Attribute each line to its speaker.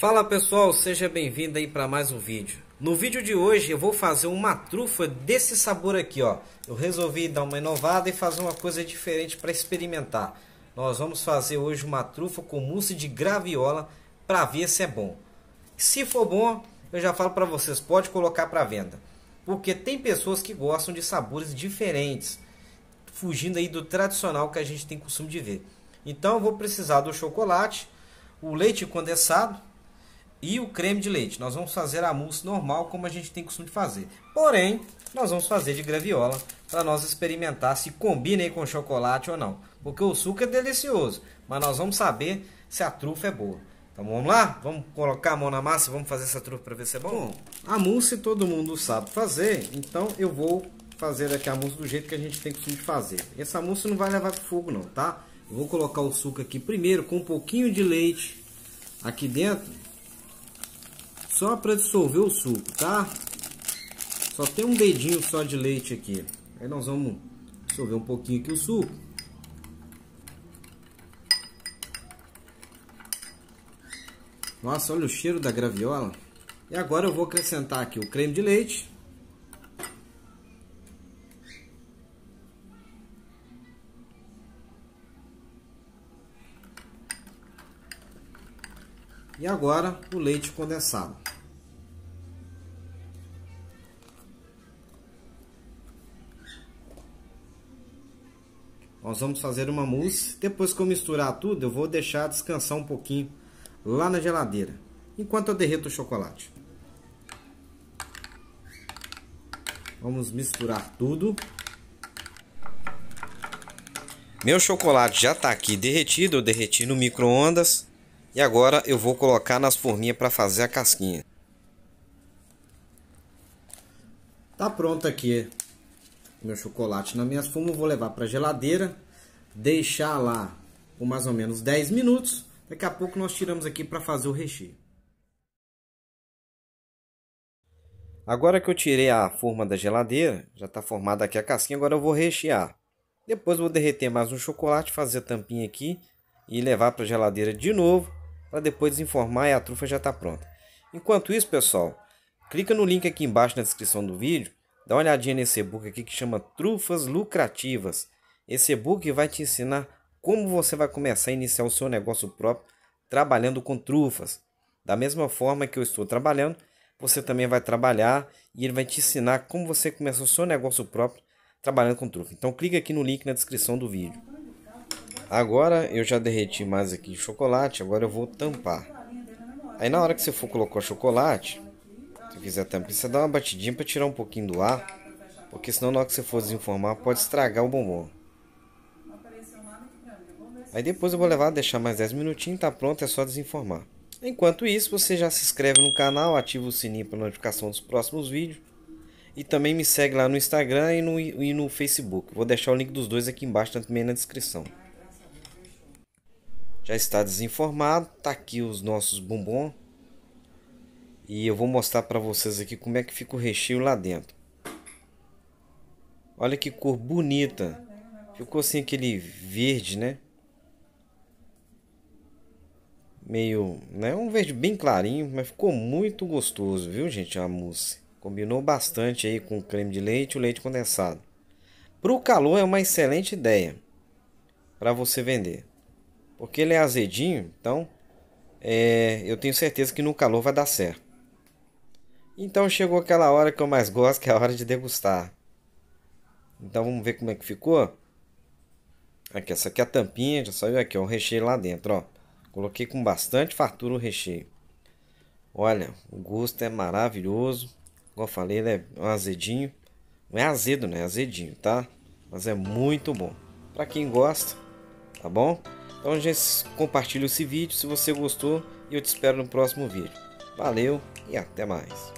Speaker 1: Fala pessoal, seja bem-vindo aí para mais um vídeo. No vídeo de hoje eu vou fazer uma trufa desse sabor aqui, ó. Eu resolvi dar uma inovada e fazer uma coisa diferente para experimentar. Nós vamos fazer hoje uma trufa com mousse de graviola para ver se é bom. Se for bom, eu já falo para vocês, pode colocar para venda. Porque tem pessoas que gostam de sabores diferentes, fugindo aí do tradicional que a gente tem costume de ver. Então eu vou precisar do chocolate, o leite condensado, e o creme de leite. Nós vamos fazer a mousse normal como a gente tem costume de fazer. Porém, nós vamos fazer de graviola para nós experimentar se combina com chocolate ou não. Porque o suco é delicioso, mas nós vamos saber se a trufa é boa. Então vamos lá? Vamos colocar a mão na massa, vamos fazer essa trufa para ver se é bom? Bom, a mousse todo mundo sabe fazer, então eu vou fazer aqui a mousse do jeito que a gente tem costume de fazer. Essa mousse não vai levar fogo não, tá? Eu vou colocar o suco aqui primeiro com um pouquinho de leite aqui dentro só para dissolver o suco, tá? Só tem um dedinho só de leite aqui. Aí nós vamos dissolver um pouquinho aqui o suco. Nossa, olha o cheiro da graviola. E agora eu vou acrescentar aqui o creme de leite. E agora o leite condensado. Nós vamos fazer uma mousse. Depois que eu misturar tudo, eu vou deixar descansar um pouquinho lá na geladeira. Enquanto eu derreto o chocolate. Vamos misturar tudo. Meu chocolate já está aqui derretido. Eu derreti no micro-ondas. E agora eu vou colocar nas forminhas para fazer a casquinha. Tá pronto aqui meu chocolate na minha espuma, vou levar para geladeira, deixar lá por mais ou menos 10 minutos. Daqui a pouco nós tiramos aqui para fazer o recheio. Agora que eu tirei a forma da geladeira, já está formada aqui a casquinha, agora eu vou rechear. Depois vou derreter mais um chocolate, fazer a tampinha aqui e levar para a geladeira de novo para depois desinformar e a trufa já está pronta. Enquanto isso, pessoal, clica no link aqui embaixo na descrição do vídeo, dá uma olhadinha nesse e-book aqui que chama Trufas Lucrativas. Esse e-book vai te ensinar como você vai começar a iniciar o seu negócio próprio trabalhando com trufas. Da mesma forma que eu estou trabalhando, você também vai trabalhar e ele vai te ensinar como você começa o seu negócio próprio trabalhando com trufa. Então clica aqui no link na descrição do vídeo. Agora eu já derreti mais aqui chocolate, agora eu vou tampar. Aí na hora que você for colocar o chocolate, se quiser tampar, você dá uma batidinha para tirar um pouquinho do ar, porque senão na hora que você for desenformar pode estragar o bombom. Aí depois eu vou levar, deixar mais 10 minutinhos, tá pronto, é só desenformar. Enquanto isso, você já se inscreve no canal, ativa o sininho para notificação dos próximos vídeos. E também me segue lá no Instagram e no, e no Facebook. Vou deixar o link dos dois aqui embaixo também na descrição já está desinformado. Tá aqui os nossos bombom. E eu vou mostrar para vocês aqui como é que fica o recheio lá dentro. Olha que cor bonita. Ficou assim aquele verde, né? Meio, né? Um verde bem clarinho, mas ficou muito gostoso, viu, gente? A mousse. Combinou bastante aí com o creme de leite e o leite condensado. Para o calor é uma excelente ideia para você vender. Porque ele é azedinho, então é, eu tenho certeza que no calor vai dar certo. Então chegou aquela hora que eu mais gosto, que é a hora de degustar. Então vamos ver como é que ficou. Aqui, essa aqui é a tampinha, já saiu aqui, ó, o recheio lá dentro, ó. Coloquei com bastante fartura o recheio. Olha, o gosto é maravilhoso. Como eu falei, ele é azedinho. Não é azedo, né? É azedinho, tá? Mas é muito bom. Pra quem gosta, tá bom? Então já compartilha esse vídeo se você gostou e eu te espero no próximo vídeo. Valeu e até mais.